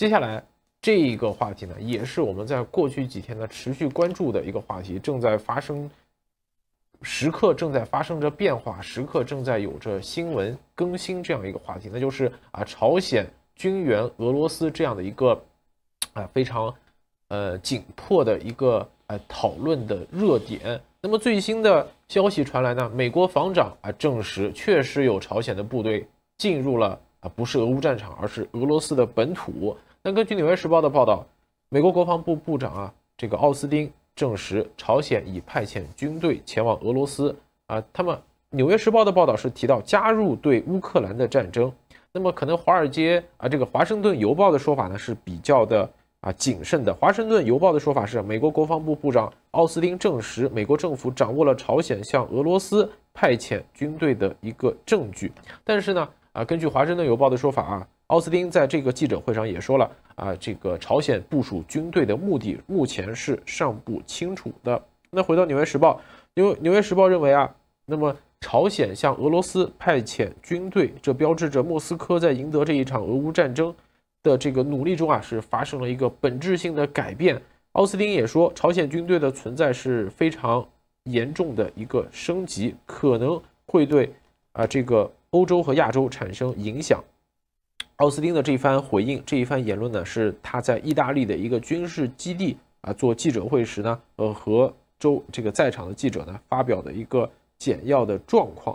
接下来这一个话题呢，也是我们在过去几天呢持续关注的一个话题，正在发生，时刻正在发生着变化，时刻正在有着新闻更新这样一个话题，那就是啊，朝鲜军援俄罗斯这样的一个啊非常呃紧迫的一个呃讨论的热点。那么最新的消息传来呢，美国防长啊证实，确实有朝鲜的部队进入了啊，不是俄乌战场，而是俄罗斯的本土。那根据《纽约时报》的报道，美国国防部部长啊，这个奥斯汀证实朝鲜已派遣军队前往俄罗斯啊。他们《纽约时报》的报道是提到加入对乌克兰的战争。那么可能华尔街啊，这个《华盛顿邮报》的说法呢是比较的啊谨慎的。《华盛顿邮报》的说法是，美国国防部部长奥斯汀证实美国政府掌握了朝鲜向俄罗斯派遣军队的一个证据。但是呢啊，根据《华盛顿邮报》的说法啊。奥斯汀在这个记者会上也说了啊，这个朝鲜部署军队的目的目前是尚不清楚的。那回到《纽约时报》，纽《纽约时报》认为啊，那么朝鲜向俄罗斯派遣军队，这标志着莫斯科在赢得这一场俄乌战争的这个努力中啊，是发生了一个本质性的改变。奥斯汀也说，朝鲜军队的存在是非常严重的一个升级，可能会对啊这个欧洲和亚洲产生影响。奥斯汀的这一番回应，这一番言论呢，是他在意大利的一个军事基地啊做记者会时呢，呃，和周这个在场的记者呢发表的一个简要的状况。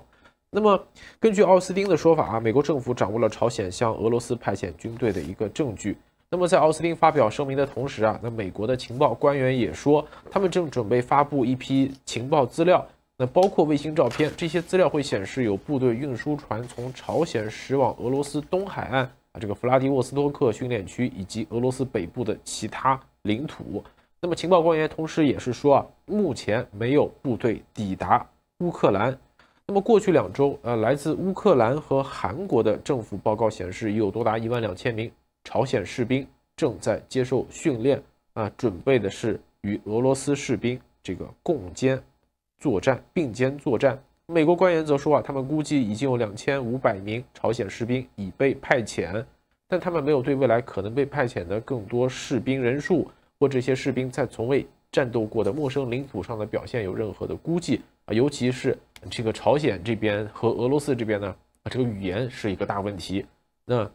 那么根据奥斯汀的说法啊，美国政府掌握了朝鲜向俄罗斯派遣军队的一个证据。那么在奥斯汀发表声明的同时啊，那美国的情报官员也说，他们正准备发布一批情报资料。那包括卫星照片，这些资料会显示有部队运输船从朝鲜驶往俄罗斯东海岸啊，这个弗拉迪沃斯托克训练区以及俄罗斯北部的其他领土。那么情报官员同时也是说啊，目前没有部队抵达乌克兰。那么过去两周，呃，来自乌克兰和韩国的政府报告显示，已有多达一万两千名朝鲜士兵正在接受训练啊，准备的是与俄罗斯士兵这个共肩。作战并肩作战，美国官员则说啊，他们估计已经有两千五百名朝鲜士兵已被派遣，但他们没有对未来可能被派遣的更多士兵人数或这些士兵在从未战斗过的陌生领土上的表现有任何的估计啊，尤其是这个朝鲜这边和俄罗斯这边呢，啊，这个语言是一个大问题。那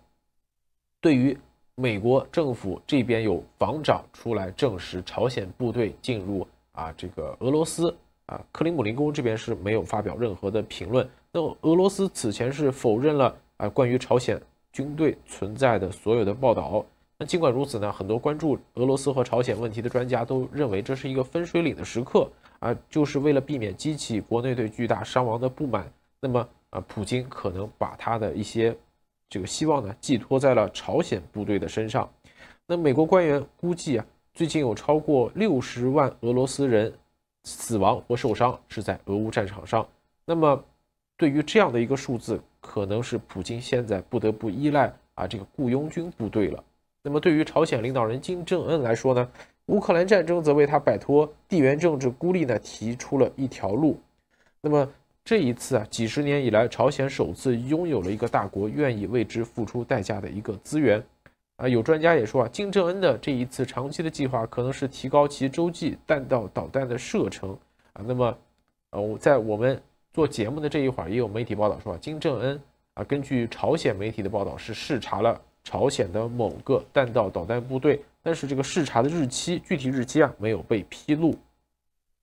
对于美国政府这边有防长出来证实朝鲜部队进入啊，这个俄罗斯。啊，克里姆林宫这边是没有发表任何的评论。那俄罗斯此前是否认了啊关于朝鲜军队存在的所有的报道。那尽管如此呢，很多关注俄罗斯和朝鲜问题的专家都认为这是一个分水岭的时刻啊，就是为了避免激起国内对巨大伤亡的不满。那么，啊，普京可能把他的一些这个希望呢寄托在了朝鲜部队的身上。那美国官员估计啊，最近有超过六十万俄罗斯人。死亡或受伤是在俄乌战场上。那么，对于这样的一个数字，可能是普京现在不得不依赖啊这个雇佣军部队了。那么，对于朝鲜领导人金正恩来说呢，乌克兰战争则为他摆脱地缘政治孤立呢提出了一条路。那么这一次啊，几十年以来，朝鲜首次拥有了一个大国愿意为之付出代价的一个资源。啊，有专家也说啊，金正恩的这一次长期的计划可能是提高其洲际弹道导弹的射程啊。那么，呃，我在我们做节目的这一会儿，也有媒体报道说啊，金正恩啊，根据朝鲜媒体的报道是视察了朝鲜的某个弹道导弹部队，但是这个视察的日期具体日期啊没有被披露。《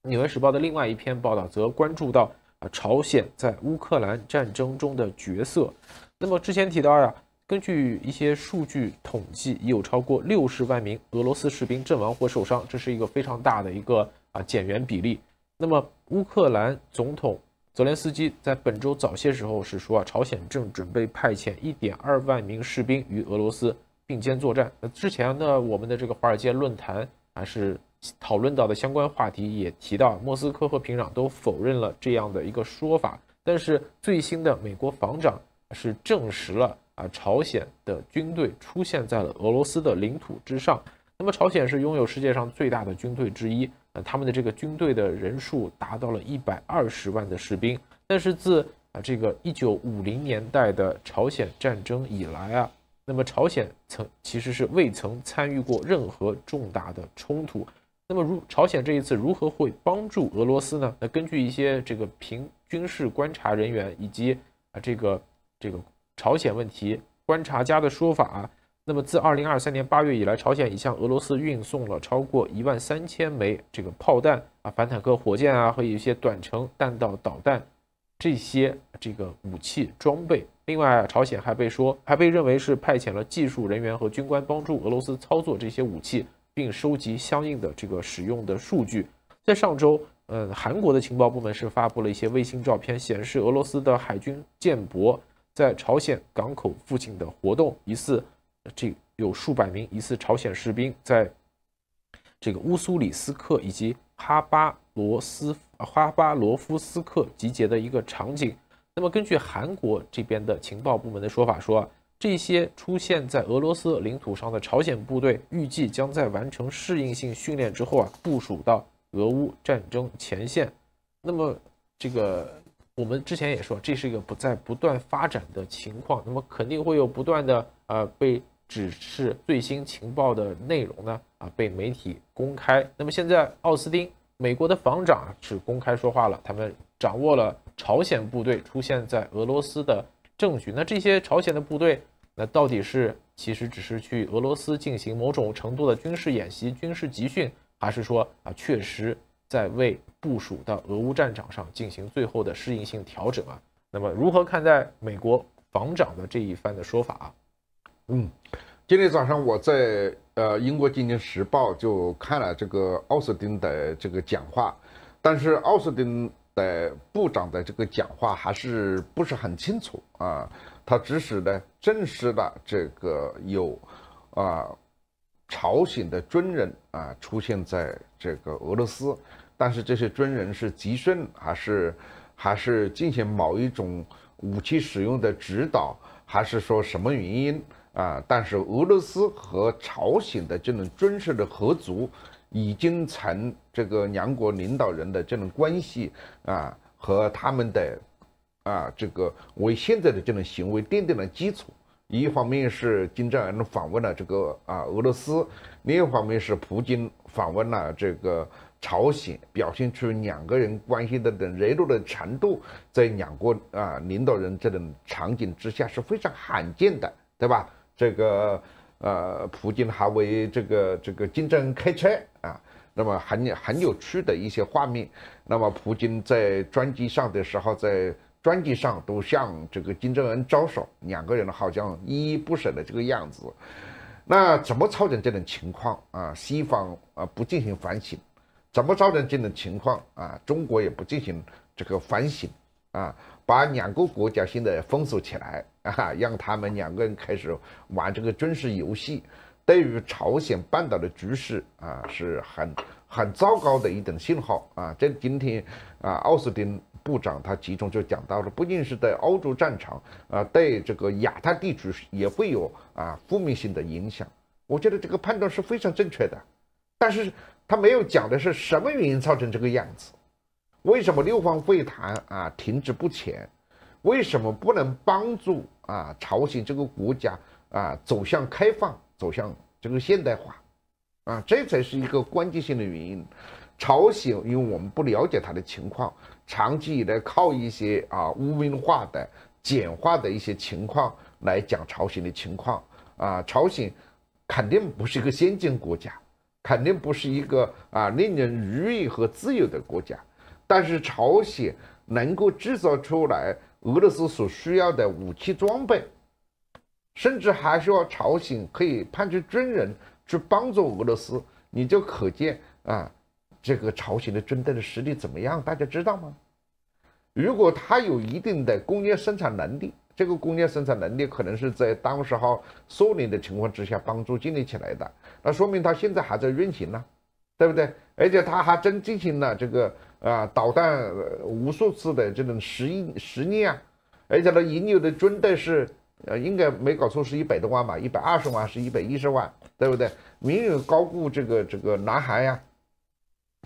纽约时报》的另外一篇报道则关注到啊，朝鲜在乌克兰战争中的角色。那么之前提到啊，根据一些数据统计，已有超过六十万名俄罗斯士兵阵亡或受伤，这是一个非常大的一个啊减员比例。那么，乌克兰总统泽连斯基在本周早些时候是说啊，朝鲜正准备派遣一点二万名士兵与俄罗斯并肩作战。那之前呢，我们的这个华尔街论坛还是讨论到的相关话题也提到，莫斯科和平壤都否认了这样的一个说法。但是，最新的美国防长是证实了。啊，朝鲜的军队出现在了俄罗斯的领土之上。那么，朝鲜是拥有世界上最大的军队之一。呃，他们的这个军队的人数达到了一百二十万的士兵。但是，自啊这个一九五零年代的朝鲜战争以来啊，那么朝鲜曾其实是未曾参与过任何重大的冲突。那么，如朝鲜这一次如何会帮助俄罗斯呢？那根据一些这个平军事观察人员以及啊这个这个。朝鲜问题观察家的说法，那么自二零二三年八月以来，朝鲜已向俄罗斯运送了超过一万三千枚这个炮弹啊、反坦克火箭啊和一些短程弹道导弹这些这个武器装备。另外，朝鲜还被说还被认为是派遣了技术人员和军官帮助俄罗斯操作这些武器，并收集相应的这个使用的数据。在上周，嗯，韩国的情报部门是发布了一些卫星照片，显示俄罗斯的海军舰舶。在朝鲜港口附近的活动，疑似这有数百名疑似朝鲜士兵在这个乌苏里斯克以及哈巴罗斯哈巴罗夫斯克集结的一个场景。那么，根据韩国这边的情报部门的说法，说这些出现在俄罗斯领土上的朝鲜部队，预计将在完成适应性训练之后啊，部署到俄乌战争前线。那么，这个。我们之前也说，这是一个不在不断发展的情况，那么肯定会有不断的呃被指示最新情报的内容呢啊被媒体公开。那么现在奥斯汀，美国的防长是公开说话了，他们掌握了朝鲜部队出现在俄罗斯的证据。那这些朝鲜的部队，那到底是其实只是去俄罗斯进行某种程度的军事演习、军事集训，还是说啊确实？在为部署到俄乌战场上进行最后的适应性调整啊，那么如何看待美国防长的这一番的说法啊？嗯，今天早上我在呃《英国进行时报》就看了这个奥斯汀的这个讲话，但是奥斯汀的部长的这个讲话还是不是很清楚啊，他只是呢证实了这个有啊。朝鲜的军人啊，出现在这个俄罗斯，但是这些军人是集训，还是还是进行某一种武器使用的指导，还是说什么原因啊？但是俄罗斯和朝鲜的这种军事的合作，已经成这个两国领导人的这种关系啊，和他们的啊这个为现在的这种行为奠定了基础。一方面是金正恩访问了这个啊俄罗斯，另一方面是普京访问了这个朝鲜，表现出两个人关系的等热络的程度，在两国啊领导人这种场景之下是非常罕见的，对吧？这个呃，普京还为这个这个金正恩开车啊，那么很很有趣的一些画面。那么普京在专机上的时候在。专辑上都向这个金正恩招手，两个人呢好像依依不舍的这个样子。那怎么造成这种情况啊？西方啊不进行反省，怎么造成这种情况啊？中国也不进行这个反省啊，把两个国家现在封锁起来啊，让他们两个人开始玩这个军事游戏，对于朝鲜半岛的局势啊是很。很糟糕的一种信号啊！这今天啊，奥斯汀部长他集中就讲到了，不仅是在欧洲战场啊，对这个亚太地区也会有啊负面性的影响。我觉得这个判断是非常正确的，但是他没有讲的是什么原因造成这个样子，为什么六方会谈啊停滞不前，为什么不能帮助啊朝鲜这个国家啊走向开放，走向这个现代化？啊，这才是一个关键性的原因。朝鲜，因为我们不了解它的情况，长期以来靠一些啊无文化的、简化的一些情况来讲朝鲜的情况啊。朝鲜肯定不是一个先进国家，肯定不是一个啊令人愉悦和自由的国家。但是朝鲜能够制造出来俄罗斯所需要的武器装备，甚至还需要朝鲜可以派出军人。去帮助俄罗斯，你就可见啊，这个朝鲜的军队的实力怎么样？大家知道吗？如果他有一定的工业生产能力，这个工业生产能力可能是在当时号苏联的情况之下帮助建立起来的，那说明他现在还在运行呢，对不对？而且他还真进行了这个啊导弹无数次的这种实验实验啊，而且他已有的军队是呃应该没搞错是一百多万吧，一百二十万是一百一十万。对不对？明显高估这个这个南韩呀，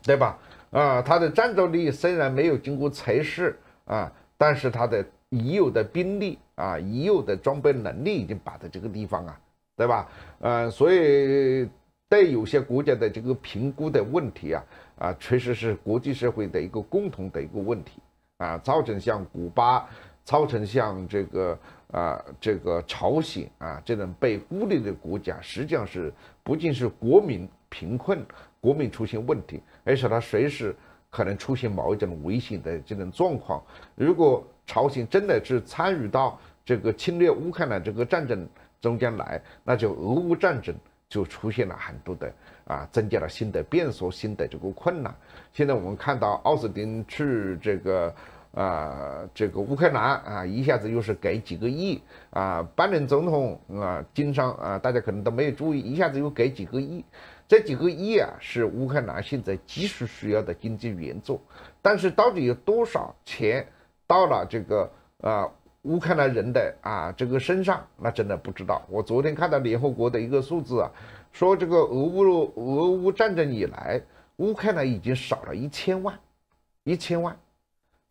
对吧？啊，他的战斗力虽然没有经过测试啊，但是他的已有的兵力啊，已有的装备能力已经摆在这个地方啊，对吧？呃，所以对有些国家的这个评估的问题啊，啊，确实是国际社会的一个共同的一个问题啊，造成像古巴，造成像这个。啊，这个朝鲜啊，这种被孤立的国家，实际上是不仅是国民贫困，国民出现问题，而且它随时可能出现某一种危险的这种状况。如果朝鲜真的是参与到这个侵略乌克兰这个战争中间来，那就俄乌战争就出现了很多的啊，增加了新的变数，新的这个困难。现在我们看到奥斯汀去这个。啊，这个乌克兰啊，一下子又是给几个亿啊！拜登总统啊，经商啊，大家可能都没有注意，一下子又给几个亿。这几个亿啊，是乌克兰现在急需需要的经济援助，但是到底有多少钱到了这个啊乌克兰人的啊这个身上，那真的不知道。我昨天看到联合国的一个数字啊，说这个俄乌俄乌战争以来，乌克兰已经少了一千万，一千万。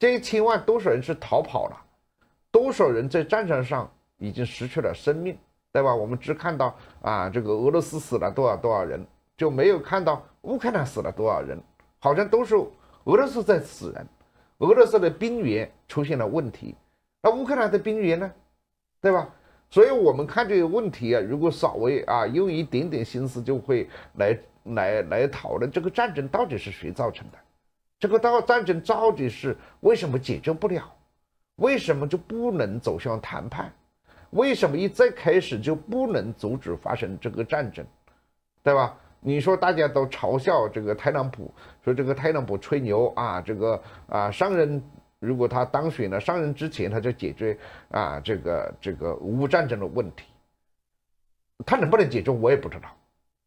这一千万多少人是逃跑了，多少人在战场上已经失去了生命，对吧？我们只看到啊，这个俄罗斯死了多少多少人，就没有看到乌克兰死了多少人，好像都是俄罗斯在死人，俄罗斯的兵员出现了问题，那乌克兰的兵员呢，对吧？所以我们看这个问题啊，如果稍微啊用一点点心思，就会来来来讨论这个战争到底是谁造成的。这个大战争到底是为什么解决不了？为什么就不能走向谈判？为什么一再开始就不能阻止发生这个战争？对吧？你说大家都嘲笑这个特朗普，说这个特朗普吹牛啊，这个啊商人如果他当选了，上任之前他就解决啊这个这个俄乌战争的问题，他能不能解决我也不知道。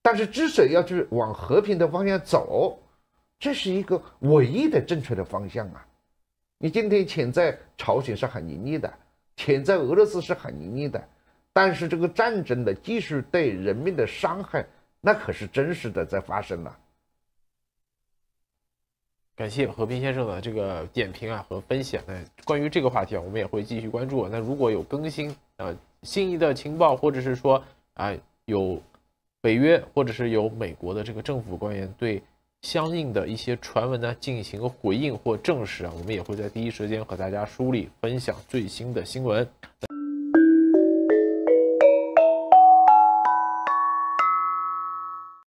但是至少要去往和平的方向走。这是一个唯一的正确的方向啊！你今天潜在朝鲜是很盈利的，潜在俄罗斯是很盈利的，但是这个战争的继续对人民的伤害，那可是真实的在发生啊！感谢和平先生的这个点评啊和分享。那关于这个话题啊，我们也会继续关注。那如果有更新呃心仪的情报或者是说啊，有北约或者是有美国的这个政府官员对。相应的一些传闻呢，进行回应或证实啊，我们也会在第一时间和大家梳理分享最新的新闻。